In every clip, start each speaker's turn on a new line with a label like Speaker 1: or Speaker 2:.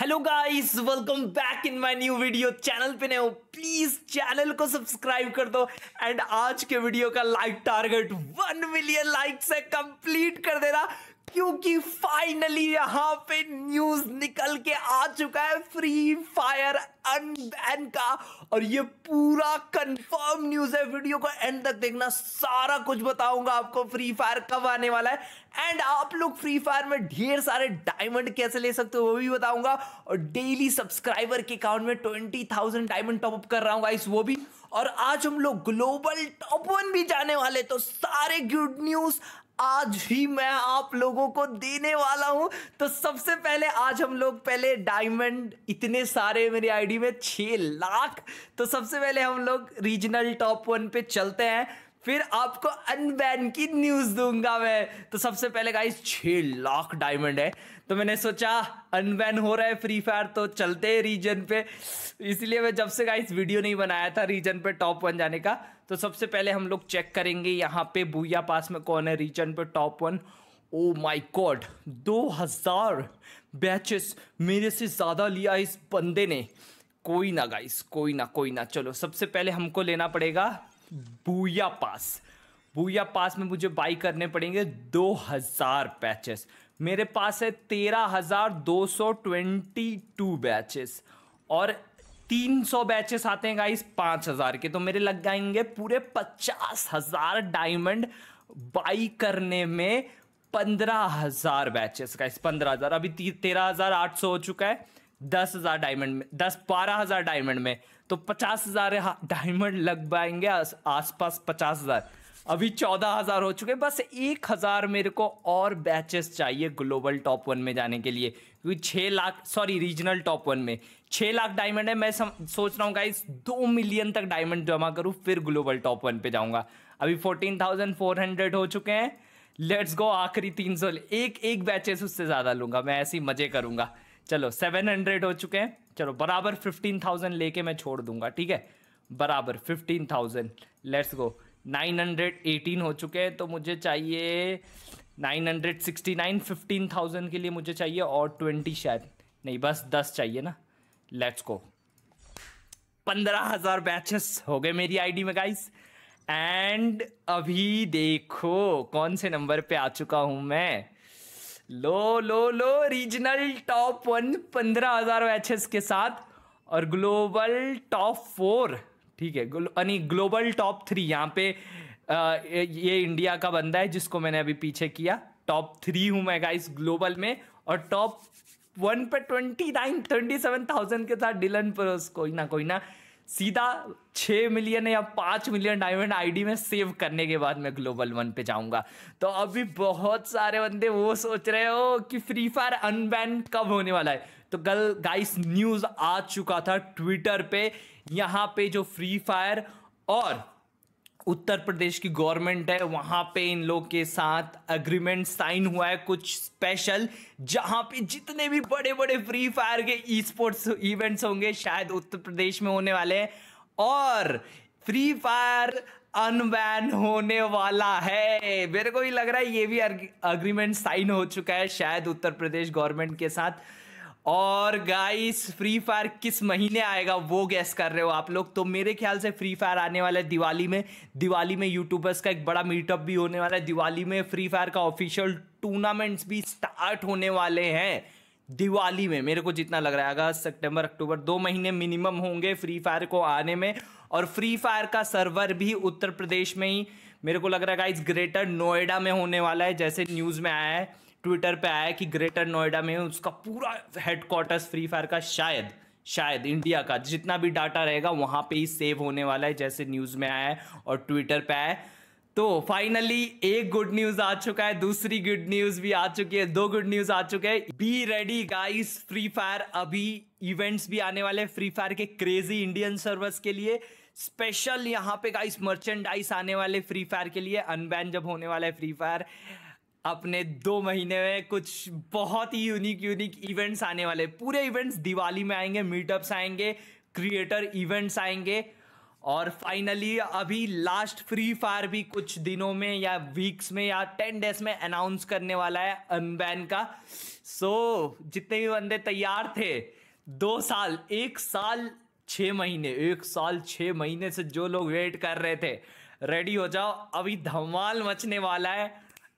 Speaker 1: hello guys welcome back in my new video channel पे नए हो प्लीज चैनल को सब्सक्राइब कर दो एंड आज के वीडियो का like target one million like से कंप्लीट कर देना क्योंकि फाइनली यहाँ पे न्यूज निकल के आ चुका है फ्री फायर अनबैन का और ये पूरा कंफर्म न्यूज है वीडियो को एंड तक देखना सारा कुछ बताऊंगा आपको फ्री फायर कब आने वाला है एंड आप लोग फ्री फायर में ढेर सारे डायमंड कैसे ले सकते हो वो भी बताऊंगा और डेली सब्सक्राइबर के अकाउंट में ट्वेंटी थाउजेंड डायमंड टॉपअप कर रहा हूँ गाइस वो भी और आज हम लोग ग्लोबल टॉप वन भी जाने वाले तो सारे गुड न्यूज आज ही मैं आप लोगों को देने वाला हूं तो सबसे पहले आज हम लोग पहले डायमंड इतने सारे मेरी आईडी में छ लाख तो सबसे पहले हम लोग
Speaker 2: रीजनल टॉप वन पे चलते हैं फिर आपको अनबैन की न्यूज दूंगा मैं तो सबसे पहले गाइस छह लाख डायमंड है तो मैंने सोचा अनबैन हो रहा है फ्री फायर तो चलते हैं रीजन पे इसलिए मैं जब से गाइस वीडियो नहीं बनाया था रीजन पे टॉप वन जाने का तो सबसे पहले हम लोग चेक करेंगे यहाँ पे बुया पास में कौन है रीजन पे top one oh my god दो हज़ार बैचेस मेरे से ज़्यादा लिया इस बंदे ने कोई ना गाइस कोई ना कोई ना चलो सबसे पहले हमको लेना पड़ेगा बुया पास बुया पास में मुझे बाई करने पड़ेंगे दो हज़ार बैचेस मेरे पास है तेरह हज़ार दो सौ ट्वेंटी टू बैचेस और तीन सौ बैचेस आते हैं गाइस पाँच हज़ार के तो मेरे लग जाएंगे पूरे पचास हज़ार डायमंड बाई करने में पंद्रह हज़ार बैचेस का इस पंद्रह हज़ार अभी तेरह हज़ार आठ सौ हो चुका है दस हजार डायमंड में दस बारह हजार डायमंड में तो पचास हजार डायमंड लग पाएंगे आस पास पचास हजार अभी चौदह हजार हो चुके बस एक हजार मेरे को और बैचेस चाहिए ग्लोबल टॉप वन में जाने के लिए क्योंकि छः lakh sorry regional top one में छः लाख डायमंड है मैं सम, सोच रहा हूँ गाइस दो मिलियन तक डायमंड जमा करूँ फिर ग्लोबल टॉप वन पे जाऊँगा अभी फोर्टीन थाउजेंड फोर हंड्रेड हो चुके हैं लेट्स गो आखिरी तीन सौ एक एक बैचेस उससे ज़्यादा लूँगा मैं ऐसे ही मज़े करूँगा चलो सेवन हंड्रेड हो चुके हैं चलो बराबर फिफ्टीन थाउजेंड लेके मैं छोड़ दूंगा ठीक है बराबर fifteen thousand let's go nine hundred eighteen हो चुके हैं तो मुझे चाहिए nine hundred sixty nine fifteen thousand के लिए मुझे चाहिए और ट्वेंटी शायद नहीं बस दस चाहिए ना लेट्स गो पंद्रह हज़ार बैचेस हो गए मेरी आईडी में गाइस एंड अभी देखो कौन से नंबर पे आ चुका हूँ मैं लो लो लो रीजनल टॉप वन पंद्रह हजार मैचेस के साथ और ग्लोबल टॉप फोर ठीक है यानी ग्लोबल टॉप थ्री यहाँ पे आ, ये इंडिया का बंदा है जिसको मैंने अभी पीछे किया टॉप थ्री हूँ मैं गाइस ग्लोबल में और टॉप वन पे twenty nine twenty seven thousand के साथ डिलन पर कोई ना कोई ना सीधा छः मिलियन या पाँच मिलियन डायमंड आईडी में सेव करने के बाद मैं ग्लोबल वन पे जाऊंगा तो अभी बहुत सारे बंदे वो सोच रहे हो कि फ्री फायर अनबैन कब होने वाला है तो कल गाइस न्यूज़ आ चुका था ट्विटर पे यहाँ पे जो फ्री फायर और उत्तर प्रदेश की गवर्नमेंट है वहाँ पे इन लोग के साथ अग्रीमेंट साइन हुआ है कुछ स्पेशल जहाँ पे जितने भी बड़े बड़े फ्री फायर के ई स्पोर्ट्स इवेंट्स होंगे शायद उत्तर प्रदेश में होने वाले हैं और फ्री फायर अनबैन होने वाला है मेरे को भी लग रहा है ये भी अग्रीमेंट साइन हो चुका है शायद उत्तर प्रदेश गवर्नमेंट के साथ और गाइस फ्री फायर किस महीने आएगा वो गैस कर रहे हो आप लोग तो मेरे ख्याल से फ्री फायर आने वाला है दिवाली में दिवाली में यूट्यूबर्स का एक बड़ा मीटअप भी होने वाला है दिवाली में फ्री फायर का ऑफिशियल टूर्नामेंट्स भी स्टार्ट होने वाले हैं दिवाली में मेरे को जितना लग रहा है अगस्त सितंबर अक्टूबर दो महीने मिनिमम होंगे फ्री फायर को आने में और फ्री फायर का सर्वर भी उत्तर प्रदेश में ही मेरे को लग रहा है गाइस ग्रेटर नोएडा में होने वाला है जैसे न्यूज़ में आया है ट्विटर पे आया कि ग्रेटर नोएडा में उसका पूरा हेडक्वार्टर्स फ्री फायर का शायद शायद इंडिया का जितना भी डाटा रहेगा वहाँ पे ही सेव होने वाला है जैसे न्यूज़ में आया है और ट्विटर पे आया तो फाइनली एक गुड न्यूज आ चुका है दूसरी गुड न्यूज भी आ चुकी है दो गुड न्यूज आ चुके हैं be ready guys Free Fire अभी इवेंट्स भी आने वाले फ्री फायर के क्रेजी इंडियन सर्वर्स के लिए स्पेशल यहाँ पे गाइस मर्चेंडाइज आने वाले फ्री फायर के लिए अनबैन जब होने वाला है फ्री फायर अपने दो महीने में कुछ बहुत ही यूनिक यूनिक इवेंट्स आने वाले पूरे इवेंट्स दिवाली में आएंगे मीटअप्स आएंगे क्रिएटर इवेंट्स आएंगे और फाइनली अभी लास्ट फ्री फायर भी कुछ दिनों में या वीक्स में या टेन डेज में अनाउंस करने वाला है अनबैन का सो so, जितने भी बंदे तैयार थे दो साल एक साल छः महीने एक साल छः महीने से जो लोग वेट कर रहे थे रेडी हो जाओ अभी धमाल मचने वाला है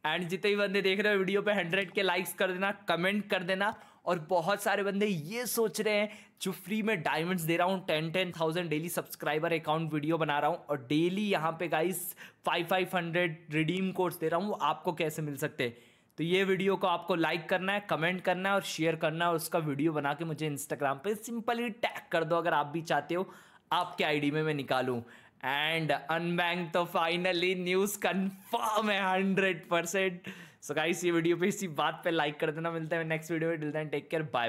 Speaker 2: एंड जितने भी बंदे देख रहे हो वीडियो पे हंड्रेड के लाइक्स कर देना कमेंट कर देना और बहुत सारे बंदे ये सोच रहे हैं जो फ्री में डायमंड्स दे रहा हूँ ten ten thousand daily subscriber account video बना रहा हूँ और डेली यहाँ पे guys five five hundred redeem codes दे रहा हूँ वो आपको कैसे मिल सकते हैं तो ये वीडियो को आपको लाइक करना है कमेंट करना है और शेयर करना है और उसका वीडियो बना के मुझे इंस्टाग्राम पर सिंपली टैग कर दो अगर आप भी चाहते हो आपके आईडी में मैं निकालूं एंड अनबैंक तो फाइनली न्यूज कंफर्म है हंड्रेड परसेंट सो गाइस ये वीडियो पे इसी बात पे लाइक कर देना मिलते हैं नेक्स्ट वीडियो में टेक केयर बाय